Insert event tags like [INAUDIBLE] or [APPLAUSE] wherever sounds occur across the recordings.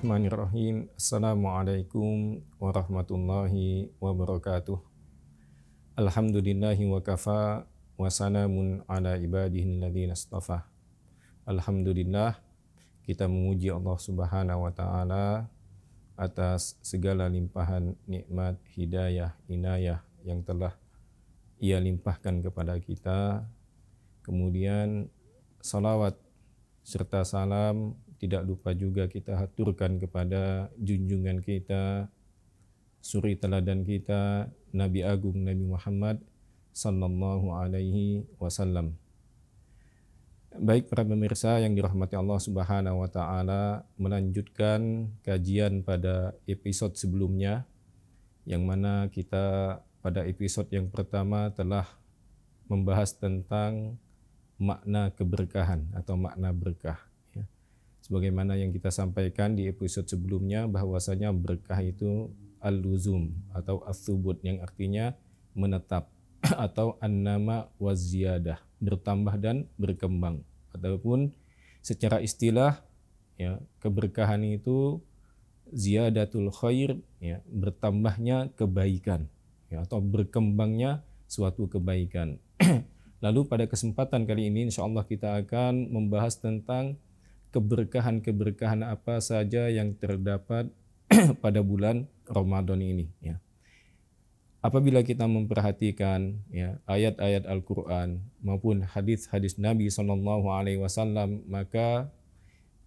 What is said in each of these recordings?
Bismillahirrahmanirrahim. Assalamualaikum warahmatullahi wabarakatuh. Alhamdulillahi wa kafa wa salamun ala ibadihi alladhina astafa. Alhamdulillah kita memuji Allah Subhanahu wa taala atas segala limpahan nikmat, hidayah, inayah yang telah ia limpahkan kepada kita. Kemudian salawat serta salam tidak lupa juga kita haturkan kepada junjungan kita, suri teladan kita, Nabi Agung Nabi Muhammad Sallallahu Alaihi Wasallam. Baik para pemirsa yang dirahmati Allah Subhanahu wa taala, melanjutkan kajian pada episode sebelumnya yang mana kita pada episode yang pertama telah membahas tentang makna keberkahan atau makna berkah sebagaimana yang kita sampaikan di episode sebelumnya bahwasanya berkah itu al-luzum atau as-subut yang artinya menetap [CLEARS THROAT] atau an-nama waziyadah bertambah dan berkembang ataupun secara istilah ya keberkahan itu ziyadatul khair ya bertambahnya kebaikan ya atau berkembangnya suatu kebaikan. [CLEARS THROAT] Lalu pada kesempatan kali ini insyaallah kita akan membahas tentang keberkahan-keberkahan apa saja yang terdapat [CLEARS THROAT] pada bulan Ramadan ini ya. Apabila kita memperhatikan ya ayat-ayat Al-Qur'an maupun hadis-hadis Nabi SAW, alaihi wasallam maka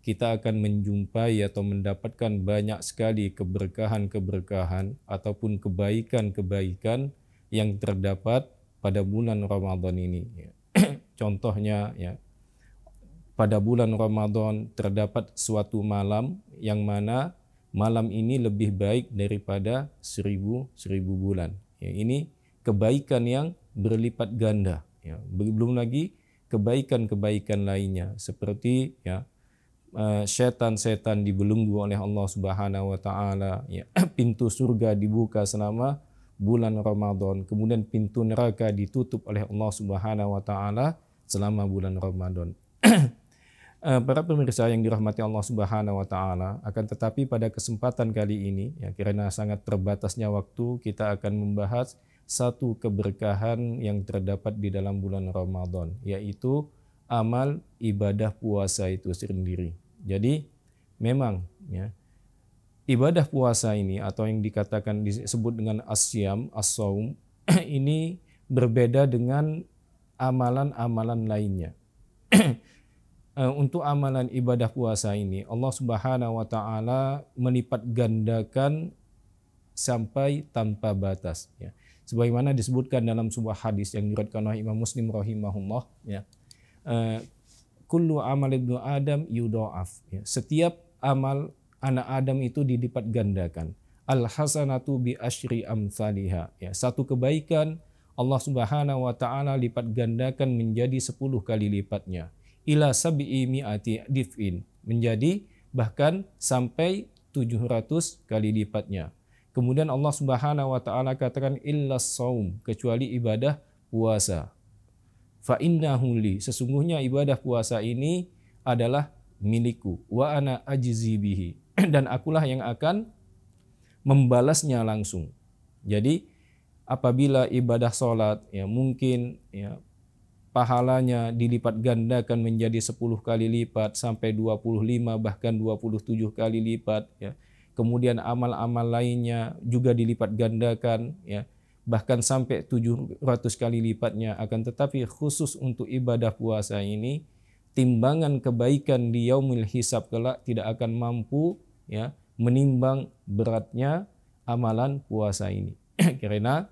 kita akan menjumpai atau mendapatkan banyak sekali keberkahan-keberkahan ataupun kebaikan-kebaikan yang terdapat pada bulan Ramadan ini ya. [CLEARS THROAT] Contohnya ya pada bulan Ramadan terdapat suatu malam yang mana malam ini lebih baik daripada seribu seribu bulan. Ya, ini kebaikan yang berlipat ganda. Ya, belum lagi kebaikan-kebaikan lainnya seperti ya eh, setan-setan dibelenggu oleh Allah Subhanahu wa taala ya [CLEARS THROAT] pintu surga dibuka selama bulan Ramadan kemudian pintu neraka ditutup oleh Allah Subhanahu wa taala selama bulan Ramadan [CLEARS THROAT] Eh, para pemirsa yang dirahmati Allah Subhanahu wa taala, akan tetapi pada kesempatan kali ini ya karena sangat terbatasnya waktu kita akan membahas satu keberkahan yang terdapat di dalam bulan Ramadan yaitu amal ibadah puasa itu sendiri. Jadi memang ya ibadah puasa ini atau yang dikatakan disebut dengan asyam, as-saum [CLEARS THROAT] ini berbeda dengan amalan-amalan lainnya. [CLEARS THROAT] Eh, untuk amalan ibadah puasa ini Allah Subhanahu wa taala melipat gandakan sampai tanpa batas ya. Sebagaimana disebutkan dalam sebuah hadis yang diriwayatkan oleh Imam Muslim rahimahullah ya. Eh, kullu amal ibnu adam yudoaf ya. Setiap amal anak Adam itu dilipat gandakan. Al hasanatu bi asyri amsalihha ya. Satu kebaikan Allah Subhanahu wa taala lipat gandakan menjadi 10 kali lipatnya ila sabi'i mi'ati dif'in menjadi bahkan sampai 700 kali lipatnya. Kemudian Allah Subhanahu wa taala katakan illa saum kecuali ibadah puasa. Fa innahu li sesungguhnya ibadah puasa ini adalah milikku wa ana ajzi bihi [CLEARS THROAT] dan akulah yang akan membalasnya langsung. Jadi apabila ibadah solat ya mungkin ya pahalanya dilipat gandakan menjadi 10 kali lipat sampai 25 bahkan 27 kali lipat ya. Kemudian amal-amal lainnya juga dilipat gandakan ya bahkan sampai 700 kali lipatnya akan tetapi khusus untuk ibadah puasa ini timbangan kebaikan di yaumil hisab kelak tidak akan mampu ya menimbang beratnya amalan puasa ini [CLEARS THROAT] karena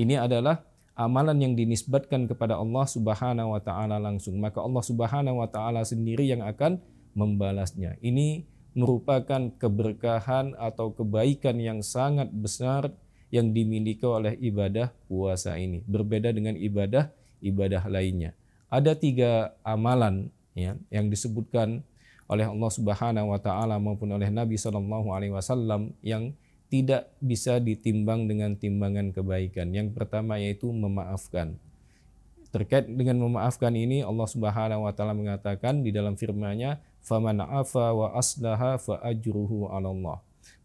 ini adalah amalan yang dinisbatkan kepada Allah Subhanahu wa taala langsung maka Allah Subhanahu wa taala sendiri yang akan membalasnya ini merupakan keberkahan atau kebaikan yang sangat besar yang dimiliki oleh ibadah puasa ini berbeda dengan ibadah ibadah lainnya ada tiga amalan ya, yang disebutkan oleh Allah Subhanahu wa taala maupun oleh Nabi sallallahu alaihi wasallam yang tidak bisa ditimbang dengan timbangan kebaikan. Yang pertama yaitu memaafkan. Terkait dengan memaafkan ini Allah Subhanahu wa taala mengatakan di dalam firman-Nya, "Faman afa wa aslaha fa ajruhu 'ala Allah."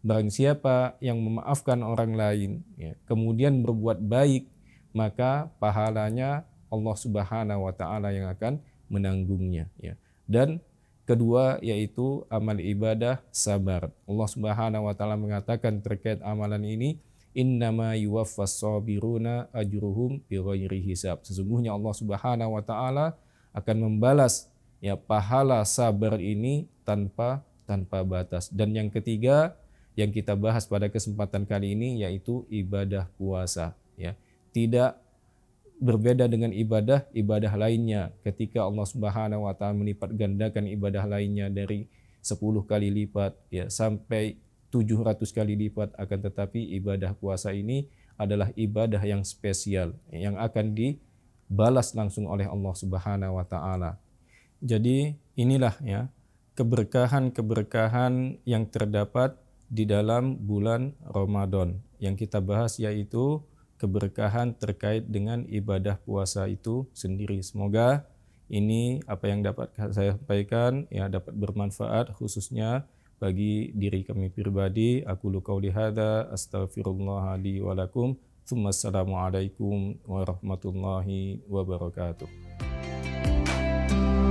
Barang siapa yang memaafkan orang lain, ya, kemudian berbuat baik, maka pahalanya Allah Subhanahu wa taala yang akan menanggungnya, ya. Dan Kedua yaitu amal ibadah sabar. Allah Subhanahu wa taala mengatakan terkait amalan ini innama yuwaffas sabiruna ajruhum bighairi hisab. Sesungguhnya Allah Subhanahu wa taala akan membalas ya pahala sabar ini tanpa tanpa batas. Dan yang ketiga yang kita bahas pada kesempatan kali ini yaitu ibadah puasa ya. Tidak berbeda dengan ibadah-ibadah lainnya ketika Allah Subhanahu wa taala melipat gandakan ibadah lainnya dari 10 kali lipat ya sampai 700 kali lipat akan tetapi ibadah puasa ini adalah ibadah yang spesial yang akan dibalas langsung oleh Allah Subhanahu wa taala. Jadi inilah ya keberkahan-keberkahan yang terdapat di dalam bulan Ramadan yang kita bahas yaitu keberkahan terkait dengan ibadah puasa itu sendiri. Semoga ini apa yang dapat saya sampaikan ya dapat bermanfaat khususnya bagi diri kami pribadi. Aku lu qauli hadza astaghfirullah li assalamualaikum warahmatullahi wabarakatuh.